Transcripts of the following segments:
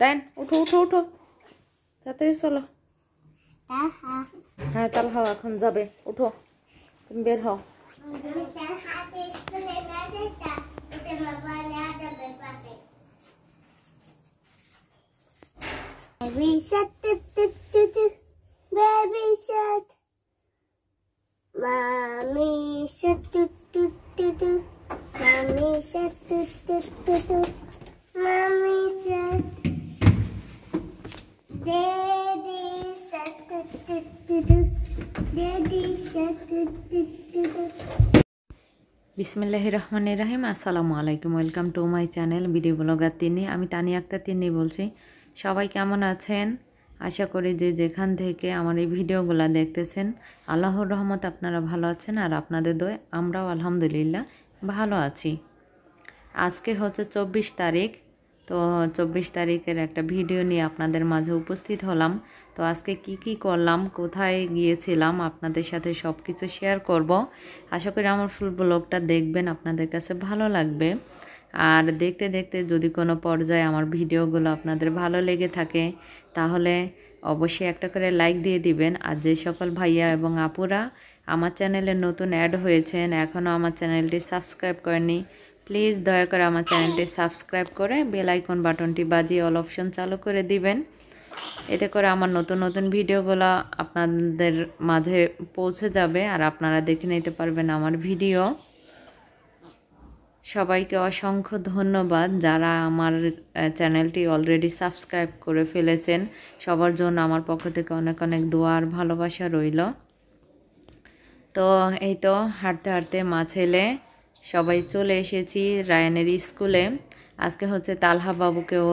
রায়ন উঠো উঠো উঠো তাড়াতাড়ি চলো হ্যাঁ তাল হও এখন যাবে উঠো তুমি বের হও বিসমিল্লাহ রহমান রাহিম আসসালামু আলাইকুম welcome to my channel video blogger তিনি আমি তানি আক্তার তিনি বলছি সবাই কেমন আছেন আশা করি যে যেখান থেকে আমার এই ভিডিওগুলো দেখতেছেন আল্লাহর রহমত আপনারা ভালো আছেন আর আপনাদের দয় আমরাও আলহামদুলিল্লাহ ভালো আছি আজকে হচ্ছে চব্বিশ তারিখ তো চব্বিশ তারিখের একটা ভিডিও নিয়ে আপনাদের মাঝে উপস্থিত হলাম তো আজকে কি কি করলাম কোথায় গিয়েছিলাম আপনাদের সাথে সব কিছু শেয়ার করব আশা করি আমার ফুল ব্লগটা দেখবেন আপনাদের কাছে ভালো লাগবে আর দেখতে দেখতে যদি কোনো পর্যায়ে আমার ভিডিওগুলো আপনাদের ভালো লেগে থাকে তাহলে অবশ্যই একটা করে লাইক দিয়ে দিবেন আর যে সকল ভাইয়া এবং আপুরা আমার চ্যানেলে নতুন অ্যাড হয়েছেন এখনও আমার চ্যানেলটি সাবস্ক্রাইব করেনি প্লিজ দয়া করে আমার চ্যানেলটি সাবস্ক্রাইব করে বেলাইকন বাটনটি বাজিয়ে অল অপশন চালু করে দিবেন এতে করে আমার নতুন নতুন ভিডিওগুলো আপনাদের মাঝে পৌঁছে যাবে আর আপনারা দেখে নিতে পারবেন আমার ভিডিও সবাইকে অসংখ্য ধন্যবাদ যারা আমার চ্যানেলটি অলরেডি সাবস্ক্রাইব করে ফেলেছেন সবার জন্য আমার পক্ষ থেকে অনেক অনেক দোয়া আর ভালোবাসা রইল তো এই তো হাঁটতে হাঁটতে মা ছেলে সবাই চলে এসেছি রায়নের স্কুলে আজকে হচ্ছে তালহা বাবুকেও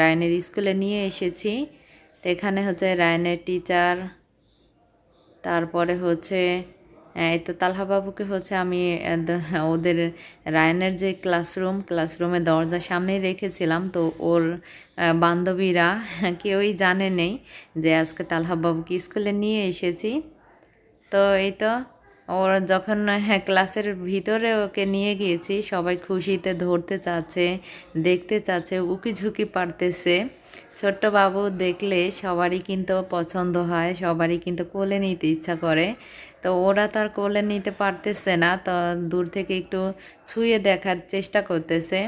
রায়নের স্কুলে নিয়ে এসেছি তো এখানে হচ্ছে রায়নের টিচার তারপরে হচ্ছে এই তো তালহা বাবুকে হচ্ছে আমি ওদের রায়নের যে ক্লাসরুম ক্লাসরুমে দরজা সামনেই রেখেছিলাম তো ওর বান্ধবীরা কেউই জানে নেই যে আজকে তালহা বাবুকে স্কুলে নিয়ে এসেছি তো এই তো ওর যখন হ্যাঁ, ক্লাসের ভিতরে ওকে নিয়ে গিয়েছি সবাই খুশিতে ধরতে চাচ্ছে দেখতে চাচ্ছে উকি ঝুঁকি পারতেছে ছোট্ট বাবু দেখলে সবারই কিন্তু পছন্দ হয় সবারই কিন্তু কোলে নিতে ইচ্ছা করে তো ওরা তো আর কোলে নিতে পারতেছে না তো দূর থেকে একটু ছুঁয়ে দেখার চেষ্টা করতেছে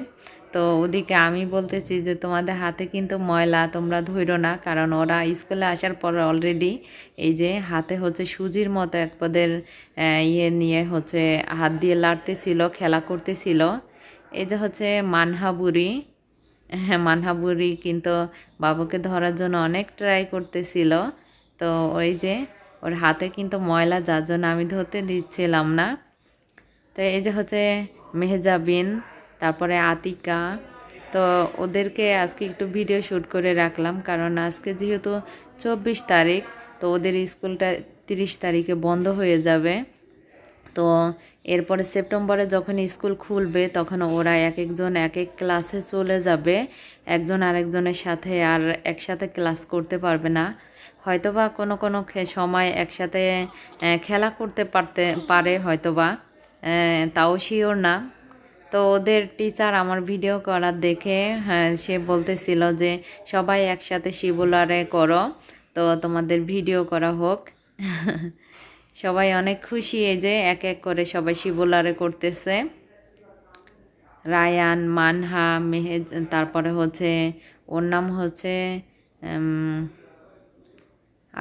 তো ওদিকে আমি বলতেছি যে তোমাদের হাতে কিন্তু ময়লা তোমরা ধৈরো না কারণ ওরা স্কুলে আসার পর অলরেডি এই যে হাতে হচ্ছে সুজির মতো এক পদের ইয়ে নিয়ে হচ্ছে হাত দিয়ে লাড়তেছিল খেলা করতেছিল এই যে হচ্ছে মানহাবুরি হ্যাঁ মানহাবুরি কিন্তু বাবুকে ধরার জন্য অনেক ট্রাই করতেছিল তো ওই যে ওর হাতে কিন্তু ময়লা যার জন্য আমি ধরতে দিচ্ছিলাম না তো এই যে হচ্ছে মেহজাবিন তারপরে আতিকা তো ওদেরকে আজকে একটু ভিডিও শ্যুট করে রাখলাম কারণ আজকে যেহেতু চব্বিশ তারিখ তো ওদের স্কুলটা তিরিশ তারিখে বন্ধ হয়ে যাবে তো এরপরে সেপ্টেম্বরে যখন স্কুল খুলবে তখন ওরা এক একজন এক এক ক্লাসে চলে যাবে একজন আরেকজনের সাথে আর একসাথে ক্লাস করতে পারবে না হয়তোবা কোনো কোনো সময় একসাথে খেলা করতে পারতে পারে হয়তোবা তাও শিওর না তো ওদের টিচার আমার ভিডিও করা দেখে হ্যাঁ সে বলতেছিল যে সবাই একসাথে শিবুলারে করো তো তোমাদের ভিডিও করা হোক সবাই অনেক খুশি এই যে এক এক করে সবাই শিবুলারে করতেছে রায়ান মানহা মেহেজ তারপরে হচ্ছে ওর নাম হচ্ছে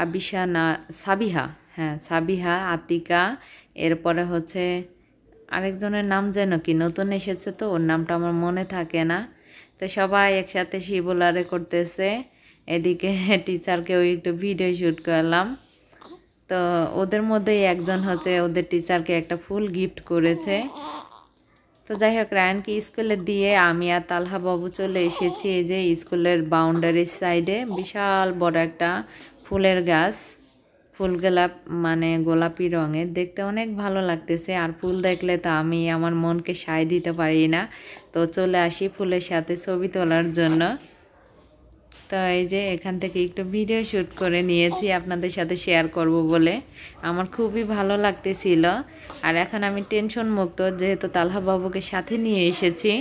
আবিশা না সাবিহা হ্যাঁ সাবিহা আতিকা এরপরে হচ্ছে আরেকজনের নাম যেন কি নতুন এসেছে তো ওর নামটা আমার মনে থাকে না তো সবাই একসাথে বোলারে করতেছে এদিকে টিচারকেও একটু ভিডিও শ্যুট করলাম তো ওদের মধ্যেই একজন হচ্ছে ওদের টিচারকে একটা ফুল গিফট করেছে তো যাই হোক রায়নকে স্কুলে দিয়ে আমি আর তালহা বাবু চলে এসেছি এই যে স্কুলের বাউন্ডারির সাইডে বিশাল বড় একটা ফুলের গাছ ফুল গোলাপ মানে গোলাপি রঙের দেখতে অনেক ভালো লাগতেছে আর ফুল দেখলে তো আমি আমার মনকে সায় দিতে পারি না তো চলে আসি ফুলের সাথে ছবি তোলার জন্য তো এই যে এখান থেকে একটু ভিডিও শ্যুট করে নিয়েছি আপনাদের সাথে শেয়ার করব বলে আমার খুবই ভালো লাগতেছিল আর এখন আমি টেনশন মুক্ত যেহেতু তালহা বাবুকে সাথে নিয়ে এসেছি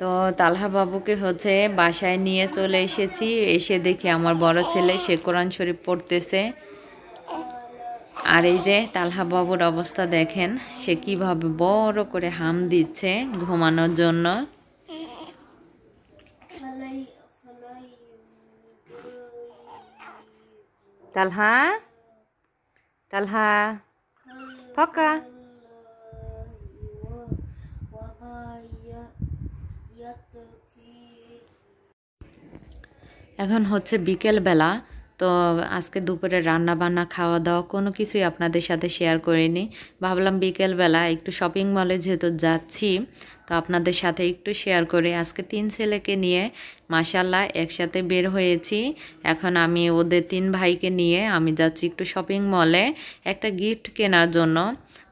তো তালহা বাবুকে হচ্ছে বাসায় নিয়ে চলে এসেছি এসে দেখি আমার বড় ছেলে সে কোরআন শরীফ পড়তেছে আর এই যে তালহা বাবুর অবস্থা দেখেন সে কিভাবে বড় করে হাম দিচ্ছে ঘুমানোর জন্য তালহা তালহা ফকা এখন হচ্ছে বিকেলবেলা তো আজকে দুপুরে রান্না বান্না খাওয়া দাওয়া কোনো কিছুই আপনাদের সাথে শেয়ার করিনি ভাবলাম বিকেলবেলা একটু শপিং মলে যেহেতু যাচ্ছি তো আপনাদের সাথে একটু শেয়ার করে আজকে তিন ছেলেকে নিয়ে মাসাল্লাহ একসাথে বের হয়েছি এখন আমি ওদের তিন ভাইকে নিয়ে আমি যাচ্ছি একটু শপিং মলে একটা গিফট কেনার জন্য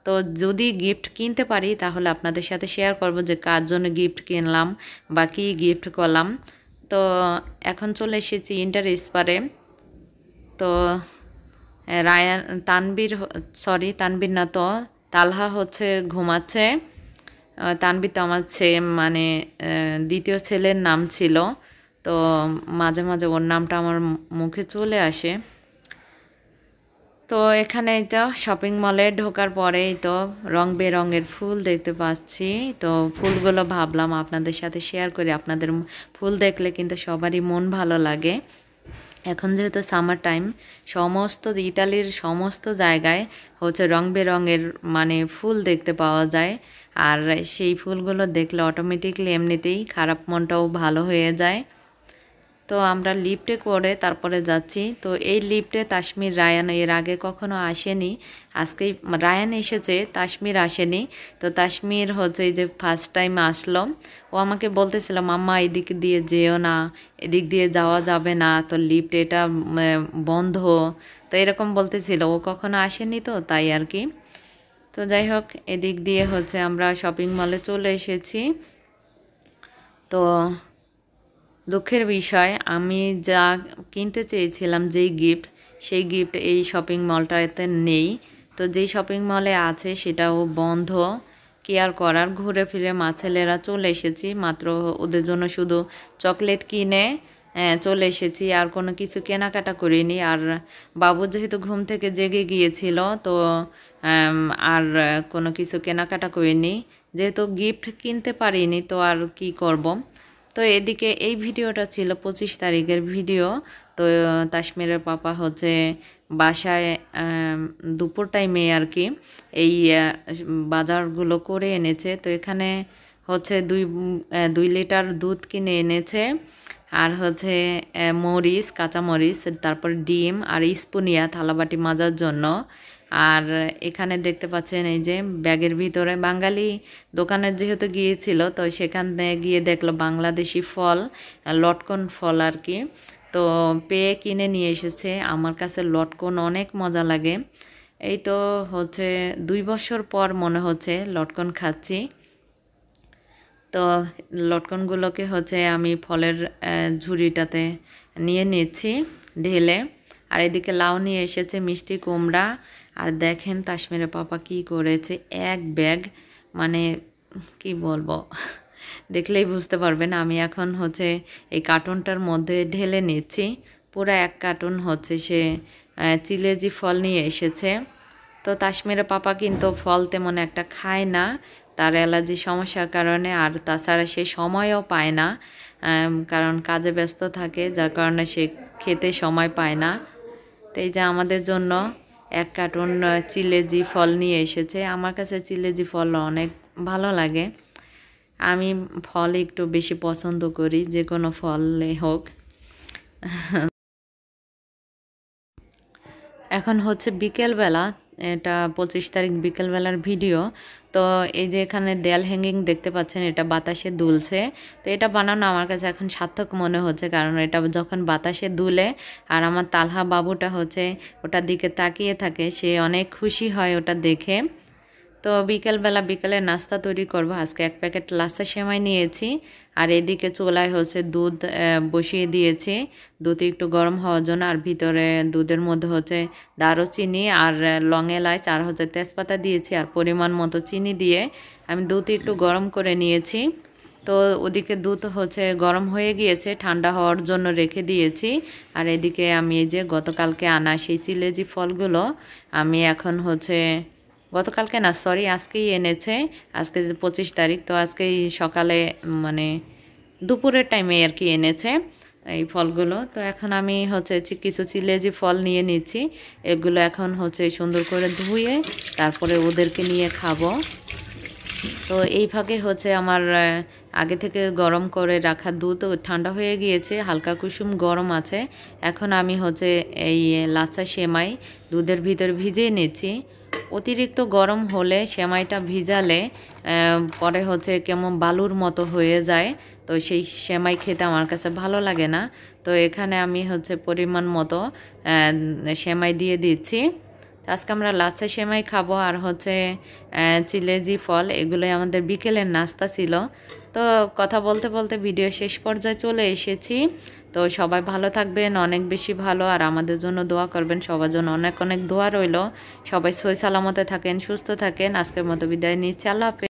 তো যদি গিফট কিনতে পারি তাহলে আপনাদের সাথে শেয়ার করব যে কার জন্য গিফট কিনলাম বা কী গিফট করলাম তো এখন চলে এসেছি ইন্টার স্পারে তো রায়ান তানবির সরি তানবির না তো তালহা হচ্ছে ঘুমাচ্ছে তানবির তো আমার ছে মানে দ্বিতীয় ছেলের নাম ছিল তো মাঝে মাঝে ওর নামটা আমার মুখে চলে আসে তো এখানে তো শপিং মলে ঢোকার পরেই তো রং বেরঙের ফুল দেখতে পাচ্ছি তো ফুলগুলো ভাবলাম আপনাদের সাথে শেয়ার করি আপনাদের ফুল দেখলে কিন্তু সবারই মন ভালো লাগে এখন যেহেতু সামার টাইম সমস্ত ইতালির সমস্ত জায়গায় হচ্ছে রং বেরঙের মানে ফুল দেখতে পাওয়া যায় আর সেই ফুলগুলো দেখলে অটোমেটিকলি এমনিতেই খারাপ মনটাও ভালো হয়ে যায় তো আমরা লিফটে করে তারপরে যাচ্ছি তো এই লিফটে তাশ্মীর রায়ান এর আগে কখনো আসেনি আজকে রায়ান এসেছে তাশ্মীর আসেনি তো তাশ্মীর হচ্ছে যে ফার্স্ট টাইম আসলো ও আমাকে বলতেছিল মাম্মা এদিক দিয়ে যেও না এদিক দিয়ে যাওয়া যাবে না তো লিফট এটা বন্ধ তো এরকম বলতেছিল ও কখনো আসেনি তো তাই আর কি তো যাই হোক এদিক দিয়ে হচ্ছে আমরা শপিং মলে চলে এসেছি তো দুঃখের বিষয় আমি যা কিনতে চেয়েছিলাম যেই গিফট সেই গিফট এই শপিং মলটাতে নেই তো যেই শপিং মলে আছে সেটাও বন্ধ কেয়ার করার ঘুরে ফিরে মা ছেলেরা চলে এসেছি মাত্র ওদের জন্য শুধু চকলেট কিনে হ্যাঁ, চলে এসেছি আর কোনো কিছু কেনাকাটা করিনি আর বাবু যেহেতু ঘুম থেকে জেগে গিয়েছিল তো আর কোনো কিছু কেনাকাটা করিনি যেহেতু গিফট কিনতে পারিনি তো আর কি করব। তো এদিকে এই ভিডিওটা ছিল পঁচিশ তারিখের ভিডিও তো তাশ্মীরের পাপা হচ্ছে বাসায় দুপুর টাইমে আর কি এই বাজারগুলো করে এনেছে তো এখানে হচ্ছে দুই দুই লিটার দুধ কিনে এনেছে আর হচ্ছে মরিচ কাঁচা মরিচ তারপর ডিম আর স্পুনিয়া থালাবাটি মাজার জন্য আর এখানে দেখতে পাচ্ছেন এই যে ব্যাগের ভিতরে বাঙালি দোকানের যেহেতু গিয়েছিল তো সেখানে গিয়ে দেখলো বাংলাদেশি ফল লটকন ফল আর কি তো পেয়ে কিনে নিয়ে এসেছে আমার কাছে লটকন অনেক মজা লাগে এই তো হচ্ছে দুই বছর পর মনে হচ্ছে লটকন খাচ্ছি তো লটকনগুলোকে হচ্ছে আমি ফলের ঝুড়িটাতে নিয়ে নিচ্ছি ঢেলে আর এদিকে লাউ নিয়ে এসেছে মিষ্টি কুমড়া আর দেখেন তাসমের পাপা কি করেছে এক ব্যাগ মানে কি বলবো দেখলেই বুঝতে পারবেন আমি এখন হচ্ছে এই কার্টুনটার মধ্যে ঢেলে নিচ্ছি পুরো এক কার্টুন হচ্ছে সে চিলেজি ফল নিয়ে এসেছে তো তাশ্মীরের পাপা কিন্তু ফল তেমন একটা খায় না তার অ্যালার্জি সমস্যার কারণে আর তাছাড়া সে সময়ও পায় না কারণ কাজে ব্যস্ত থাকে যার কারণে সে খেতে সময় পায় না তো এই যে আমাদের জন্য এক কার্টুন চিলেজি ফল নিয়ে এসেছে আমার কাছে চিলেজি ফল অনেক ভালো লাগে আমি ফল একটু বেশি পছন্দ করি যে কোনো ফলে হোক এখন হচ্ছে বিকেলবেলা এটা পঁচিশ তারিখ বিকেলবেলার ভিডিও তো এই যে এখানে দেয়াল হ্যাঙ্গিং দেখতে পাচ্ছেন এটা বাতাসে দুলছে তো এটা বানানো আমার কাছে এখন সার্থক মনে হচ্ছে কারণ এটা যখন বাতাসে দুলে আর আমার তালহা বাবুটা হচ্ছে ওটার দিকে তাকিয়ে থাকে সে অনেক খুশি হয় ওটা দেখে তো বিকেলবেলা বিকেলে নাস্তা তৈরি করব আজকে এক প্যাকেট লাচা সেমাই নিয়েছি আর এদিকে চুলায় হচ্ছে দুধ বসিয়ে দিয়েছি দুধ একটু গরম হওয়ার জন্য আর ভিতরে দুধের মধ্যে হচ্ছে দারুচিনি আর লং এলাচ আর হচ্ছে তেজপাতা দিয়েছি আর পরিমাণ মতো চিনি দিয়ে আমি দুধ একটু গরম করে নিয়েছি তো ওদিকে দুধ হচ্ছে গরম হয়ে গিয়েছে ঠান্ডা হওয়ার জন্য রেখে দিয়েছি আর এদিকে আমি এই যে গতকালকে আনা সেই চিলেজি ফলগুলো আমি এখন হচ্ছে গতকালকে না সরি আজকেই এনেছে আজকে যে পঁচিশ তারিখ তো আজকেই সকালে মানে দুপুরের টাইমে আর কি এনেছে এই ফলগুলো তো এখন আমি হচ্ছে কিছু চিলেজি ফল নিয়ে নিচ্ছি এগুলো এখন হচ্ছে সুন্দর করে ধুয়ে তারপরে ওদেরকে নিয়ে খাবো তো এই হচ্ছে আমার আগে থেকে গরম করে রাখা দুধ ঠান্ডা হয়ে গিয়েছে হালকা কুসুম গরম আছে এখন আমি হচ্ছে এই লাচা সেমাই দুধের ভিতর ভিজিয়ে নিচ্ছি অতিরিক্ত গরম হলে সেমাইটা ভিজালে পরে হচ্ছে কেমন বালুর মতো হয়ে যায় তো সেই সেমাই খেতে আমার কাছে ভালো লাগে না তো এখানে আমি হচ্ছে পরিমাণ মতো সেমাই দিয়ে দিচ্ছি আজকে আমরা লাচ্ছা সেমাই খাবো আর হচ্ছে চিলেজি ফল এগুলো আমাদের বিকেলের নাস্তা ছিল তো কথা বলতে বলতে ভিডিও শেষ পর্যায়ে চলে এসেছি তো সবাই ভালো থাকবেন অনেক বেশি ভালো আর আমাদের জন্য দোয়া করবেন সবার জন্য অনেক অনেক দোয়া রইল সবাই সই সালামতে থাকেন সুস্থ থাকেন আজকের মতো বিদায় নিচ্ছি আল্লাহ হাফেজ